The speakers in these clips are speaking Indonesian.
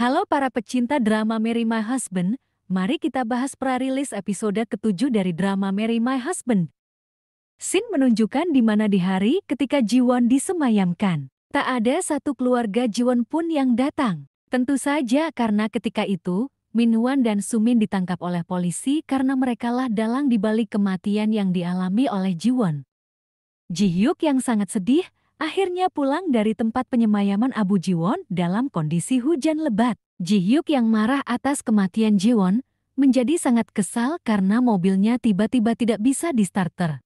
Halo para pecinta drama Mary My Husband, mari kita bahas prarilis episode ketujuh dari drama Mary My Husband. Sin menunjukkan di mana di hari ketika Jiwon disemayamkan. Tak ada satu keluarga Jiwon pun yang datang. Tentu saja karena ketika itu, Min Minwan dan Sumin ditangkap oleh polisi karena merekalah dalang di balik kematian yang dialami oleh Jiwon. Ji Hyuk yang sangat sedih akhirnya pulang dari tempat penyemayaman Abu Jiwon dalam kondisi hujan lebat. Ji Hyuk yang marah atas kematian Jiwon menjadi sangat kesal karena mobilnya tiba-tiba tidak bisa di starter.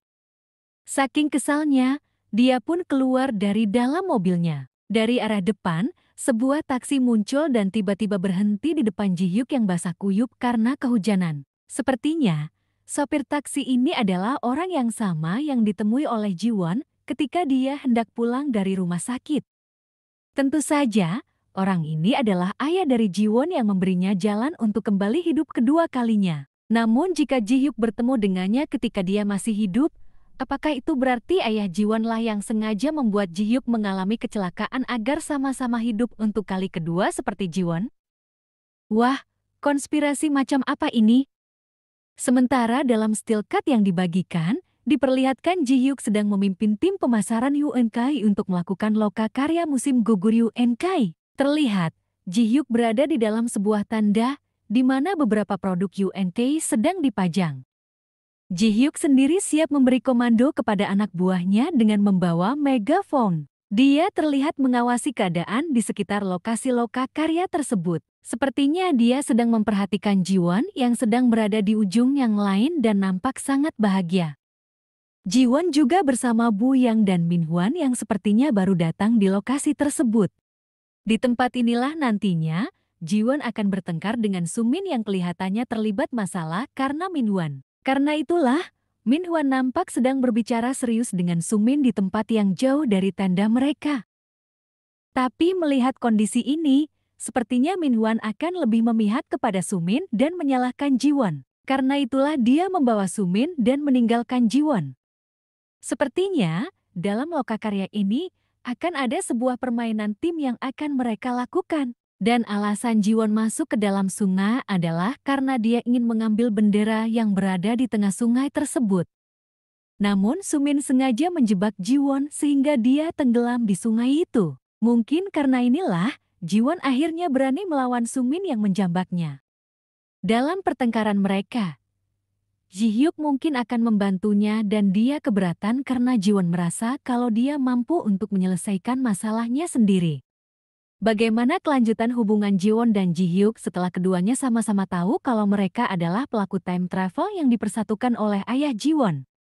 Saking kesalnya, dia pun keluar dari dalam mobilnya. Dari arah depan, sebuah taksi muncul dan tiba-tiba berhenti di depan Ji Hyuk yang basah kuyup karena kehujanan. Sepertinya, sopir taksi ini adalah orang yang sama yang ditemui oleh Ji Won ketika dia hendak pulang dari rumah sakit. Tentu saja, orang ini adalah ayah dari Jiwon yang memberinya jalan untuk kembali hidup kedua kalinya. Namun jika Jihyuk bertemu dengannya ketika dia masih hidup, apakah itu berarti ayah Jiwonlah yang sengaja membuat Jihyuk mengalami kecelakaan agar sama-sama hidup untuk kali kedua seperti Jiwon? Wah, konspirasi macam apa ini? Sementara dalam steel cut yang dibagikan, diperlihatkan Ji Hyuk sedang memimpin tim pemasaran UNKI untuk melakukan loka karya musim gugur UNKI. Terlihat, Ji Hyuk berada di dalam sebuah tanda di mana beberapa produk UNKI sedang dipajang. Ji Hyuk sendiri siap memberi komando kepada anak buahnya dengan membawa megaphone. Dia terlihat mengawasi keadaan di sekitar lokasi loka karya tersebut. Sepertinya dia sedang memperhatikan Jiwon yang sedang berada di ujung yang lain dan nampak sangat bahagia. Jiwon juga bersama Bu Yang dan Min Huan yang sepertinya baru datang di lokasi tersebut. Di tempat inilah nantinya, Jiwon akan bertengkar dengan Sumin yang kelihatannya terlibat masalah karena Min Huan. Karena itulah, Min Huan nampak sedang berbicara serius dengan Sumin di tempat yang jauh dari tenda mereka. Tapi melihat kondisi ini, sepertinya Min Huan akan lebih memihak kepada Sumin dan menyalahkan Jiwon. Karena itulah dia membawa Sumin dan meninggalkan Jiwon. Sepertinya, dalam lokakarya ini, akan ada sebuah permainan tim yang akan mereka lakukan. Dan alasan Jiwon masuk ke dalam sungai adalah karena dia ingin mengambil bendera yang berada di tengah sungai tersebut. Namun Sumin sengaja menjebak Jiwon sehingga dia tenggelam di sungai itu. Mungkin karena inilah, Jiwon akhirnya berani melawan Sumin yang menjambaknya. Dalam pertengkaran mereka, Ji Hyuk mungkin akan membantunya dan dia keberatan karena Jiwon merasa kalau dia mampu untuk menyelesaikan masalahnya sendiri. Bagaimana kelanjutan hubungan Jiwon dan Ji Hyuk setelah keduanya sama-sama tahu kalau mereka adalah pelaku time travel yang dipersatukan oleh ayah Jiwon?